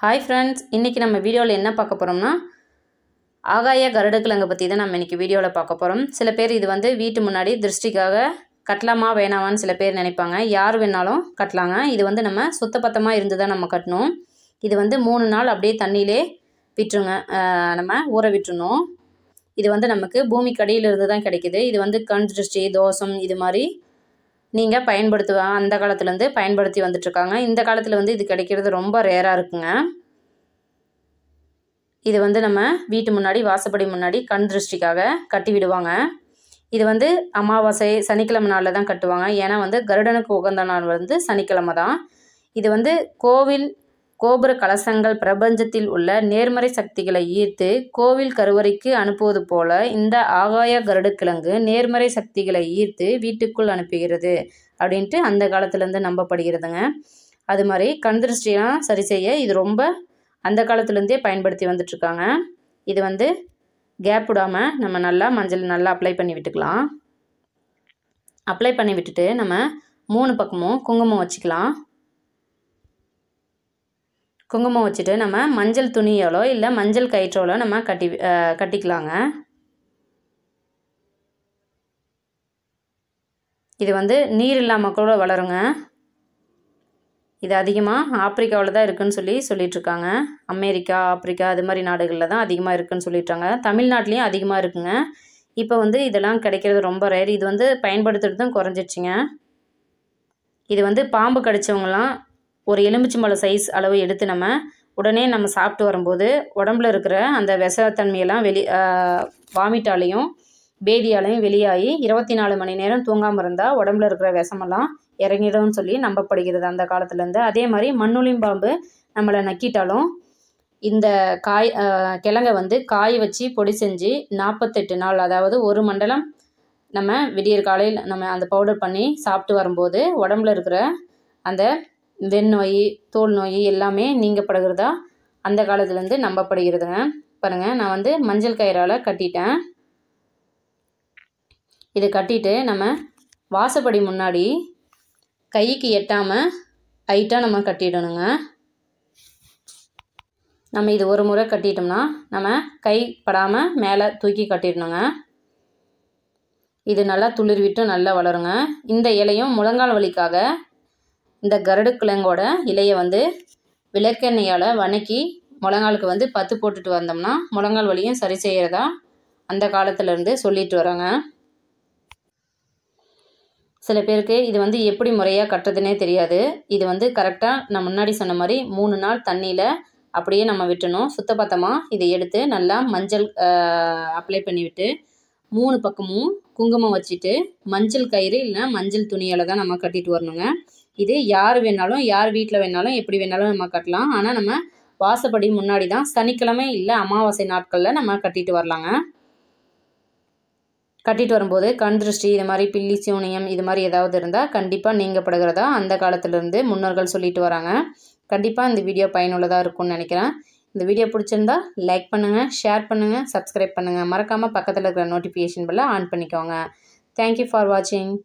hi friends இன்றைக்கி நம்ம வீடியோவில் என்ன பார்க்க போகிறோம்னா ஆகாய கருடக்கிழங்கை பற்றி தான் நம்ம இன்றைக்கி வீடியோவில் பார்க்க போகிறோம் சில பேர் இது வந்து வீட்டு முன்னாடி திருஷ்டிக்காக கட்டலாமா வேணாமான்னு சில பேர் நினைப்பாங்க யார் வேணாலும் கட்டலாங்க இது வந்து நம்ம சுத்தப்பத்தமாக இருந்து தான் நம்ம கட்டணும் இது வந்து மூணு நாள் அப்படியே தண்ணியிலே விட்டுருங்க நம்ம ஊற விட்டுருணும் இது வந்து நமக்கு பூமிக்கு அடியிலிருந்து தான் கிடைக்கிது இது வந்து கண் திருஷ்டி தோசம் இது மாதிரி நீங்கள் பயன்படுத்துவா அந்த காலத்துலேருந்து பயன்படுத்தி வந்துட்டுருக்காங்க இந்த காலத்தில் வந்து இது கிடைக்கிறது ரொம்ப ரேராக இருக்குங்க இது வந்து நம்ம வீட்டு முன்னாடி வாசப்படி முன்னாடி கண் திருஷ்டிக்காக கட்டி விடுவாங்க இது வந்து அமாவாசை சனிக்கிழமை நாளில் தான் கட்டுவாங்க ஏன்னா வந்து கருடனுக்கு உகந்த நாள் வந்து சனிக்கிழமை தான் இது வந்து கோவில் கோபுர கலசங்கள் பிரபஞ்சத்தில் உள்ள நேர்மறை சக்திகளை ஈர்த்து கோவில் கருவறைக்கு அனுப்புவது போல இந்த ஆகாய கிழங்கு நேர்மறை சக்திகளை ஈர்த்து வீட்டுக்குள் அனுப்புகிறது அப்படின்ட்டு அந்த காலத்துலேருந்து நம்பப்படுகிறதுங்க அது மாதிரி கண் சரி செய்ய இது ரொம்ப அந்த காலத்துலேருந்தே பயன்படுத்தி வந்துட்ருக்காங்க இது வந்து கேப் விடாமல் நம்ம நல்லா மஞ்சள் நல்லா அப்ளை பண்ணி விட்டுக்கலாம் அப்ளை பண்ணி விட்டுட்டு நம்ம மூணு பக்கமும் குங்குமம் வச்சுக்கலாம் குங்குமம் வச்சுட்டு நம்ம மஞ்சள் துணியோலோ இல்லை மஞ்சள் கயிற்றோலோ நம்ம கட்டி கட்டிக்கலாங்க இது வந்து நீர் இல்லாமல் கூட வளருங்க இது அதிகமாக ஆப்பிரிக்காவில் தான் இருக்குதுன்னு சொல்லி சொல்லிகிட்ருக்காங்க அமெரிக்கா ஆப்பிரிக்கா அது மாதிரி நாடுகளில் தான் அதிகமாக இருக்குதுன்னு சொல்லிட்டாங்க தமிழ்நாட்டிலையும் அதிகமாக இருக்குங்க இப்போ வந்து இதெல்லாம் கிடைக்கிறது ரொம்ப ரேர் இது வந்து பயன்படுத்துகிறதும் குறைஞ்சிடுச்சிங்க இது வந்து பாம்பு கடித்தவங்களாம் ஒரு எலுமிச்சம்பழம் சைஸ் அளவு எடுத்து நம்ம உடனே நம்ம சாப்பிட்டு வரும்போது உடம்புல இருக்கிற அந்த விஷத்தன்மையெல்லாம் வெளி வாமிட்டாலையும் பேதியாலையும் வெளியாகி இருபத்தி நாலு மணி நேரம் தூங்காமல் இருந்தால் உடம்புல இருக்கிற விஷமெல்லாம் இறங்கிடும் சொல்லி நம்பப்படுகிறது அந்த காலத்துலேருந்து அதே மாதிரி மண்ணுளின் பாம்பு நம்மளை நக்கிட்டாலும் இந்த காய் கிழங்க வந்து காய வச்சு பொடி செஞ்சு நாற்பத்தெட்டு நாள் அதாவது ஒரு மண்டலம் நம்ம விடியற் காலையில் நம்ம அந்த பவுடர் பண்ணி சாப்பிட்டு வரும்போது உடம்புல இருக்கிற அந்த வெண் நோய் தோல் நோய் எல்லாமே நீங்கப்படுகிறதா அந்த காலத்துலேருந்து நம்பப்படுகிறதுங்க பாருங்கள் நான் வந்து மஞ்சள் கயிறால் கட்டிட்டேன் இதை கட்டிட்டு நம்ம வாசப்படி முன்னாடி கைக்கு எட்டாமல் ஹைட்டாக நம்ம கட்டிடணுங்க நம்ம இது ஒரு முறை கட்டிட்டோம்னா நம்ம கை படாமல் மேலே தூக்கி கட்டிடணுங்க இது நல்லா துளிர் நல்லா வளருங்க இந்த இலையும் முழங்கால் வலிக்காக இந்த கிழங்கோட இலையை வந்து விளக்கெண்ணையால் வணக்கி முழங்காலுக்கு வந்து பத்து போட்டுட்டு வந்தோம்னா முழங்கால் வலியும் சரி செய்கிறதா அந்த காலத்துலேருந்து சொல்லிட்டு வராங்க சில பேருக்கு இது வந்து எப்படி முறையாக கட்டுறதுனே தெரியாது இது வந்து கரெக்டாக நான் முன்னாடி சொன்ன மாதிரி மூணு நாள் தண்ணியில் அப்படியே நம்ம விட்டணும் சுத்தபத்தமாக இதை எடுத்து நல்லா மஞ்சள் அப்ளை பண்ணிவிட்டு மூணு பக்கமும் குங்குமம் வச்சுட்டு மஞ்சள் கயிறு இல்லைனா மஞ்சள் துணியால் தான் நம்ம கட்டிட்டு வரணுங்க இது யார் வேணாலும் யார் வீட்டில் வேணாலும் எப்படி வேணாலும் நம்ம கட்டலாம் ஆனால் நம்ம வாசப்படி முன்னாடி தான் சனிக்கிழமை இல்லை அமாவாசை நாட்களில் நம்ம கட்டிட்டு வரலாங்க கட்டிட்டு வரும்போது கண் திருஷ்டி இது மாதிரி பில்லி சூனியம் இது மாதிரி ஏதாவது இருந்தால் கண்டிப்பாக நீங்கப்படுகிறதா அந்த காலத்திலேருந்து முன்னோர்கள் சொல்லிட்டு வராங்க கண்டிப்பாக இந்த வீடியோ பயனுள்ளதாக இருக்கும்னு நினைக்கிறேன் இந்த வீடியோ பிடிச்சிருந்தா லைக் பண்ணுங்கள் ஷேர் பண்ணுங்கள் சப்ஸ்கிரைப் பண்ணுங்கள் மறக்காமல் பக்கத்தில் இருக்கிற நோட்டிஃபிகேஷன் பெல்லை ஆன் பண்ணிக்கோங்க தேங்க்யூ ஃபார் வாட்சிங்